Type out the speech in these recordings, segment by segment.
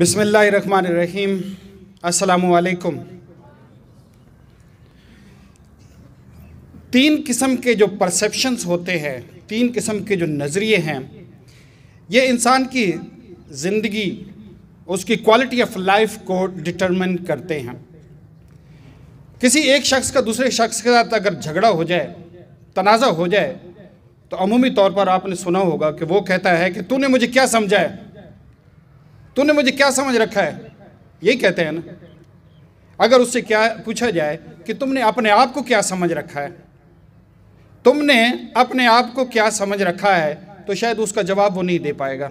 बिसमीम असलकुम तीन किस्म के जो परसेप्शंस होते हैं तीन किस्म के जो नज़रिए हैं ये इंसान की ज़िंदगी उसकी क्वालिटी ऑफ लाइफ को डिटरमिन करते हैं किसी एक शख्स का दूसरे शख्स के साथ अगर झगड़ा हो जाए तनाज़ा हो जाए तो अमूमी तौर पर आपने सुना होगा कि वो कहता है कि तूने मुझे क्या समझा है तूने मुझे क्या समझ रखा है यही कहते हैं ना अगर उससे क्या पूछा जाए कि तुमने अपने आप को क्या समझ रखा है तुमने अपने आप को क्या समझ रखा है तो शायद उसका जवाब वो नहीं दे पाएगा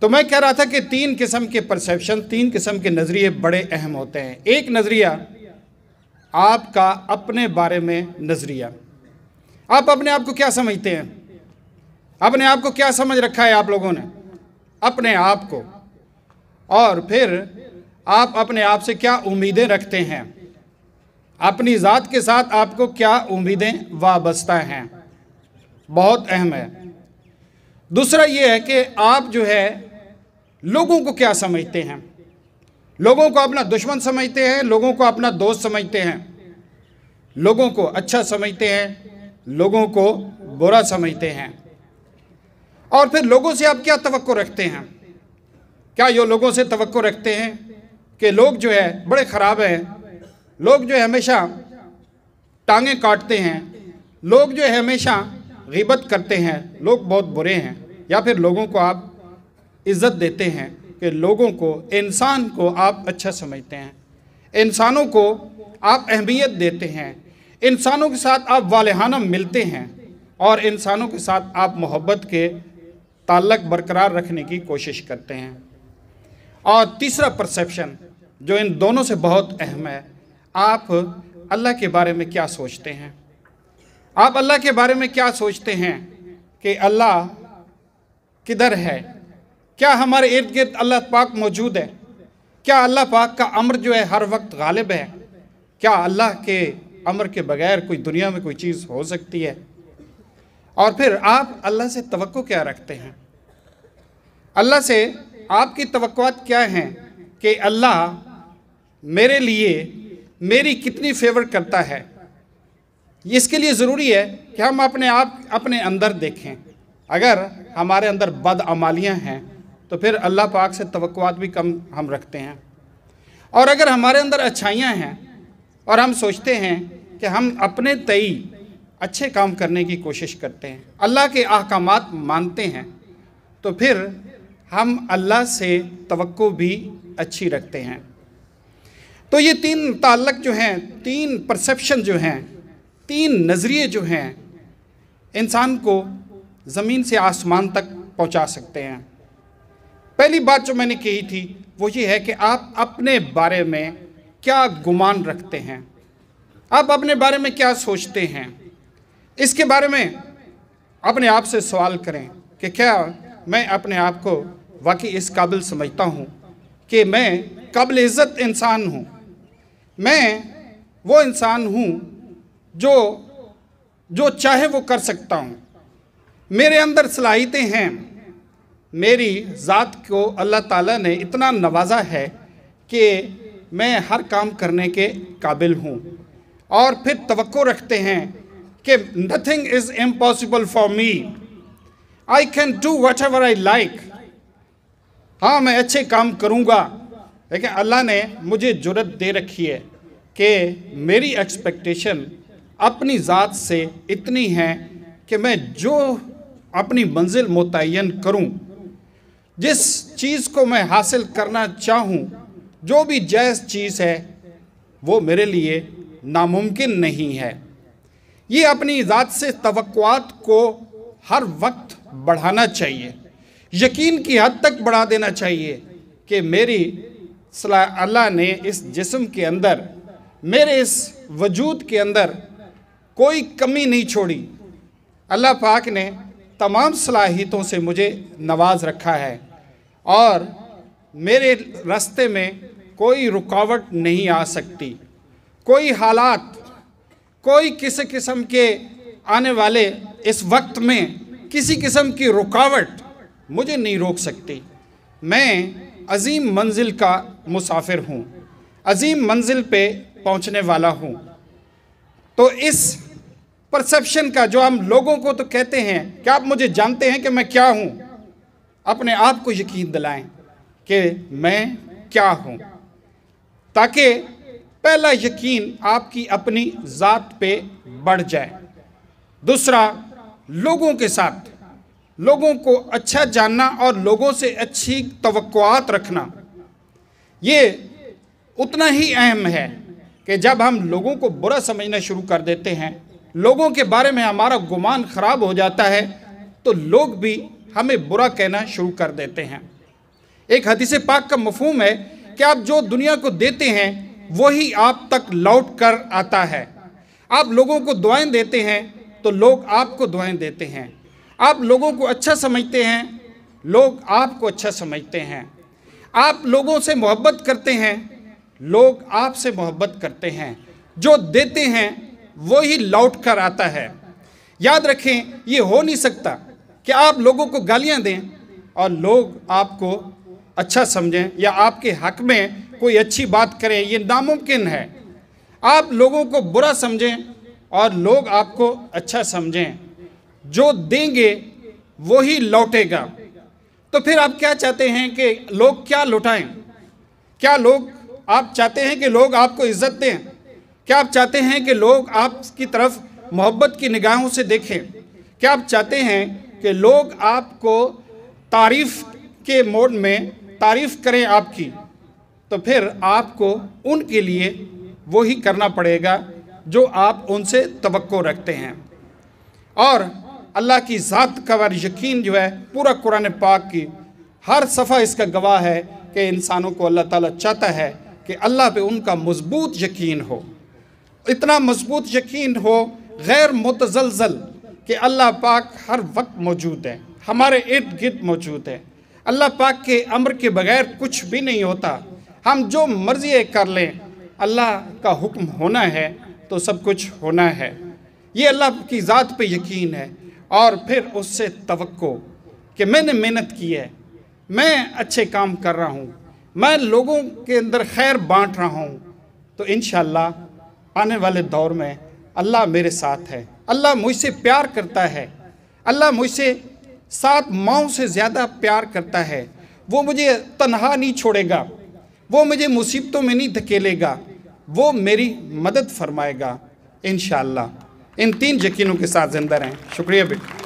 तो मैं कह रहा था कि तीन किस्म के परसेप्शन तीन किस्म के नज़रिए बड़े अहम होते हैं एक नज़रिया आपका अपने बारे में नज़रिया आप अपने आप को क्या समझते हैं अपने आप को क्या समझ रखा है आप लोगों ने अपने आप को और फिर आप अपने आप से क्या उम्मीदें रखते हैं अपनी ज़ात के साथ आपको क्या उम्मीदें वाबस्ता हैं बहुत अहम है दूसरा ये है कि आप जो है लोगों को क्या समझते हैं लोगों को अपना दुश्मन समझते हैं लोगों को अपना दोस्त समझते हैं लोगों को अच्छा समझते हैं लोगों को बुरा समझते हैं और फिर लोगों से आप क्या तो रखते हैं क्या ये लोगों से तो रखते हैं कि लोग जो है बड़े ख़राब हैं लोग जो है हमेशा टांगे काटते हैं लोग जो है हमेशा गिबत करते हैं लोग बहुत बुरे हैं या फिर लोगों को आप इज़्ज़त देते हैं कि लोगों को इंसान को आप अच्छा समझते हैं इंसानों को आप अहमियत देते हैं इंसानों के साथ आप वालहाना मिलते हैं और इंसानों के साथ आप मोहब्बत के ताल्लक बरकरार रखने की कोशिश करते हैं और तीसरा परसेप्शन जो इन दोनों से बहुत अहम है आप अल्लाह के बारे में क्या सोचते हैं आप अल्लाह के बारे में क्या सोचते हैं कि अल्लाह किधर है क्या हमारे इर्द गिर्द अल्लाह पाक मौजूद है क्या अल्लाह पाक का अमर जो है हर वक्त गालिब है क्या अल्लाह के अमर के बगैर कोई दुनिया में कोई चीज़ हो सकती है और फिर आप अल्लाह से तो क्या रखते हैं अल्लाह से आपकी तो क्या हैं कि अल्लाह मेरे लिए मेरी कितनी फेवर करता है इसके लिए ज़रूरी है कि हम अपने आप अपने अंदर देखें अगर हमारे अंदर बदअमालियाँ हैं तो फिर अल्लाह पाक से तो भी कम हम रखते हैं और अगर हमारे अंदर अच्छाइयाँ हैं और हम सोचते हैं कि हम अपने तई अच्छे काम करने की कोशिश करते हैं अल्लाह के अहकाम मानते हैं तो फिर हम अल्लाह से तो भी अच्छी रखते हैं तो ये तीन ताल्लक जो हैं तीन परसेप्शन जो हैं तीन नज़रिए जो हैं इंसान को ज़मीन से आसमान तक पहुंचा सकते हैं पहली बात जो मैंने कही थी वो ये है कि आप अपने बारे में क्या गुमान रखते हैं आप अपने बारे में क्या सोचते हैं इसके बारे में अपने आप से सवाल करें कि क्या मैं अपने आप को वाकई इस काबिल समझता हूँ कि मैं कबल इज़्ज़त इंसान हूँ मैं वो इंसान हूँ जो जो चाहे वो कर सकता हूँ मेरे अंदर सलाहितें हैं मेरी ज़ात को अल्लाह ताला ने इतना नवाजा है कि मैं हर काम करने के काबिल हूँ और फिर तो रखते हैं कि nothing is impossible for me I can do whatever I like हाँ मैं अच्छे काम करूँगा लेकिन अल्लाह ने मुझे ज़रूरत दे रखी है कि मेरी एक्सपेक्टेशन अपनी ज़ात से इतनी है कि मैं जो अपनी मंजिल मुतन करूँ जिस चीज़ को मैं हासिल करना चाहूँ जो भी जायज़ चीज़ है वो मेरे लिए नामुमकिन नहीं है ये अपनी ज़ात से तो को हर वक्त बढ़ाना चाहिए यकीन की हद तक बढ़ा देना चाहिए कि मेरी अल्लाह ने इस जिस्म के अंदर मेरे इस वजूद के अंदर कोई कमी नहीं छोड़ी अल्लाह पाक ने तमाम सलाहितों से मुझे नवाज रखा है और मेरे रास्ते में कोई रुकावट नहीं आ सकती कोई हालात कोई किसी किस्म के आने वाले इस वक्त में किसी किस्म की रुकावट मुझे नहीं रोक सकती मैं अजीम मंजिल का मुसाफिर हूँ अजीम मंजिल पे पहुँचने वाला हूँ तो इस परसेप्शन का जो हम लोगों को तो कहते हैं कि आप मुझे जानते हैं कि मैं क्या हूँ अपने आप को यकीन दिलाएं कि मैं क्या हूँ ताकि पहला यकीन आपकी अपनी ज़ात पे बढ़ जाए दूसरा लोगों के साथ लोगों को अच्छा जानना और लोगों से अच्छी तवक्कुआत रखना ये उतना ही अहम है कि जब हम लोगों को बुरा समझना शुरू कर देते हैं लोगों के बारे में हमारा गुमान ख़राब हो जाता है तो लोग भी हमें बुरा कहना शुरू कर देते हैं एक हदीस पाक का मफहम है कि आप जो दुनिया को देते हैं वही आप तक लौट कर आता है आप लोगों को दुआएं देते हैं तो लोग आपको दुआएं देते हैं आप लोगों को अच्छा समझते हैं लोग आपको अच्छा समझते हैं आप लोगों से मोहब्बत करते हैं लोग आपसे मोहब्बत करते हैं जो देते हैं वो ही लौट कर आता है याद रखें ये हो नहीं सकता कि आप लोगों को गालियां दें और लोग आपको अच्छा समझें या आपके हक में कोई अच्छी बात करें ये नामुमकिन है आप लोगों को बुरा समझें और लोग आपको अच्छा समझें जो देंगे वो ही लौटेगा तो फिर आप क्या चाहते हैं कि लोग क्या लौटाएं क्या लोग आप चाहते हैं कि लोग आपको इज्जत दें क्या आप चाहते हैं कि लोग आपकी तरफ मोहब्बत की निगाहों से देखें क्या आप चाहते हैं कि लोग आपको तारीफ के मोड में तारीफ करें आपकी तो फिर आपको उनके लिए वही करना पड़ेगा जो आप उनसे तवक्को रखते हैं और अल्लाह की ज़ात का वर यकीन जो है पूरा कुरान पाक की हर सफ़ा इसका गवाह है कि इंसानों को अल्लाह ताला चाहता है कि अल्लाह पे उनका मजबूत यकीन हो इतना मजबूत यकीन हो गैर मुतजलजल कि अल्लाह पाक हर वक्त मौजूद है हमारे इर्द गिर्द मौजूद है अल्लाह पाक के अम्र के बगैर कुछ भी नहीं होता हम जो मर्ज़ी कर लें अल्लाह का हुक्म होना है तो सब कुछ होना है ये अल्लाह की ज़ात पे यकीन है और फिर उससे तो कि मैंने मेहनत की है मैं अच्छे काम कर रहा हूँ मैं लोगों के अंदर खैर बांट रहा हूँ तो इन आने वाले दौर में अल्लाह मेरे साथ है अल्लाह मुझसे प्यार करता है अल्लाह मुझसे सात माओ से ज़्यादा प्यार करता है वो मुझे तनहा नहीं छोड़ेगा वो मुझे मुसीबतों में नहीं धकेलेगा वो मेरी मदद फरमाएगा इन इन तीन यकीनों के साथ ज़िंदा रहें शुक्रिया बेटा